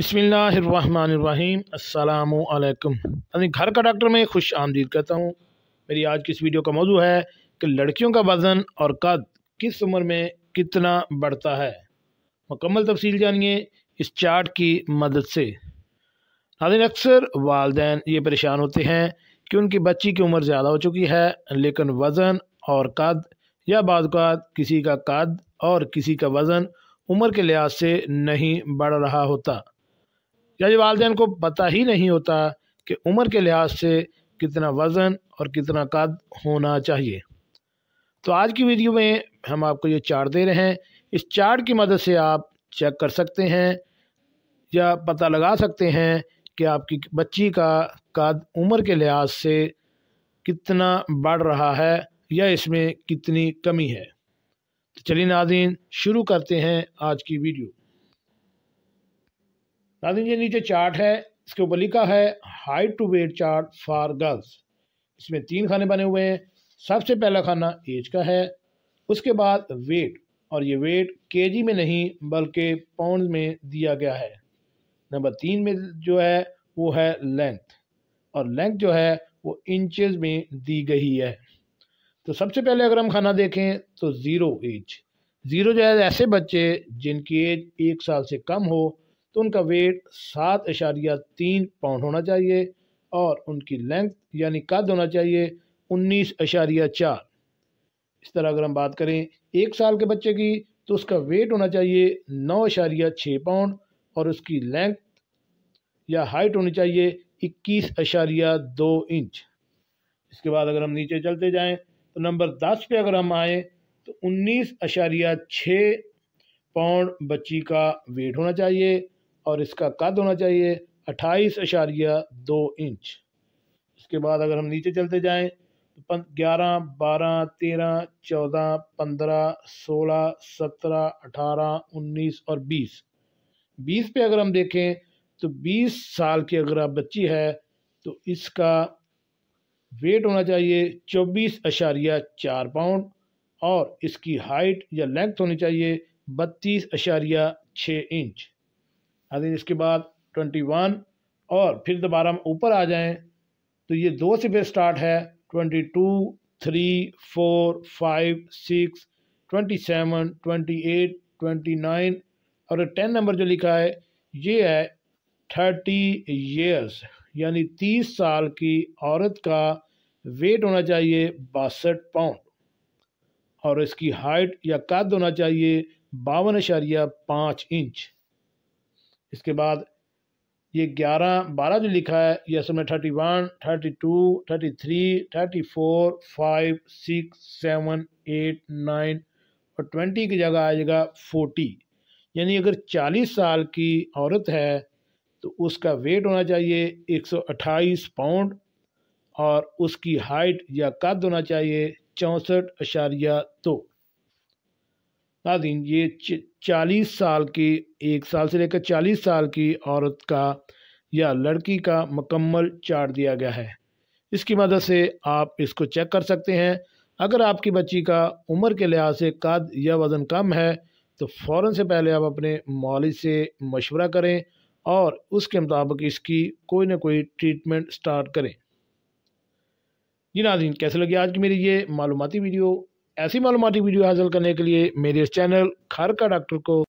बसमीम अल्लाम घर का डॉक्टर में खुश आमदीद कहता हूँ मेरी आज की इस वीडियो का मौजू है कि लड़कियों का वज़न और कद किस उम्र में कितना बढ़ता है मुकम्मल तफसील जानिए इस चार्ट की मदद से नादिन अक्सर वालदे ये परेशान होते हैं कि उनकी बच्ची की उम्र ज़्यादा हो चुकी है लेकिन वज़न और कद या बाद किसी का कद और किसी का वज़न उम्र के लिहाज से नहीं बढ़ रहा होता यानी वालदेन को पता ही नहीं होता कि उम्र के लिहाज से कितना वज़न और कितना कद होना चाहिए तो आज की वीडियो में हम आपको ये चार्ट दे रहे हैं इस चार्ट की मदद से आप चेक कर सकते हैं या पता लगा सकते हैं कि आपकी बच्ची का कद उम्र के लिहाज से कितना बढ़ रहा है या इसमें कितनी कमी है तो चलिए नाजीन शुरू करते हैं आज की वीडियो नाजिन ये नीचे चार्ट है इसके ऊपर लिखा है height to weight chart for girls इसमें तीन खाने बने हुए हैं सबसे पहला खाना एज का है उसके बाद वेट और ये वेट केजी में नहीं बल्कि पाउंड में दिया गया है नंबर तीन में जो है वो है लेंथ और लेंथ जो है वो इंचेस में दी गई है तो सबसे पहले अगर हम खाना देखें तो ज़ीरो एज ज़ीरो जो है ऐसे बच्चे जिनकी एज एक साल से कम हो तो उनका वेट सात इशारिया तीन पाउंड होना चाहिए और उनकी लेंथ यानी कद होना चाहिए उन्नीस इशारिया चार इस तरह अगर हम बात करें एक साल के बच्चे की तो उसका वेट होना चाहिए नौ इशारिया छः पाउंड और उसकी लेंथ या हाइट होनी चाहिए इक्कीस इशारिया दो इंच इसके बाद अगर हम नीचे चलते जाएँ तो नंबर दस पे अगर हम आएँ तो उन्नीस अशारिया छः पाउंड बच्ची का वेट होना चाहिए और इसका कद होना चाहिए अट्ठाईस अशारिया दो इंच उसके बाद अगर हम नीचे चलते जाएं तो ग्यारह बारह तेरह चौदह पंद्रह सोलह सत्रह अठारह उन्नीस और बीस बीस पे अगर हम देखें तो बीस साल की अगर आप बच्ची है तो इसका वेट होना चाहिए चौबीस अशारिया चार पाउंड और इसकी हाइट या लेंथ होनी चाहिए बत्तीस अशारिया छः इंच अभी इसके बाद ट्वेंटी वन और फिर दोबारा हम ऊपर आ जाएं तो ये दो से फिर स्टार्ट है twenty two three four five six twenty seven twenty eight twenty nine और टेन नंबर जो लिखा है ये है थर्टी ईयर्स यानी तीस साल की औरत का वेट होना चाहिए बासठ पाउंड और इसकी हाइट या कद होना चाहिए बावन अशारिया पाँच इंच इसके बाद ये ग्यारह बारह जो लिखा है ये असल में thirty one thirty two thirty three thirty four five six seven eight nine और ट्वेंटी की जगह आएगा फोर्टी यानी अगर चालीस साल की औरत है तो उसका वेट होना चाहिए एक सौ अट्ठाईस पाउंड और उसकी हाइट या कद होना चाहिए चौंसठ अशारिया दो तो। नाजीन हाँ, ये चालीस साल की एक साल से लेकर चालीस साल की औरत का या लड़की का मकम्मल चार्ट दिया गया है इसकी मदद से आप इसको चेक कर सकते हैं अगर आपकी बच्ची का उम्र के लिहाज से कद या वज़न कम है तो फ़ौर से पहले आप अपने मौलिज से मशवरा करें और उसके मुताबिक इसकी कोई ना कोई ट्रीटमेंट स्टार्ट करें जी नाजीन कैसे लगी आज की मेरी ये मालूमती वीडियो ऐसी मालूमती वीडियो हासिल करने के लिए मेरे इस चैनल खर का डॉक्टर को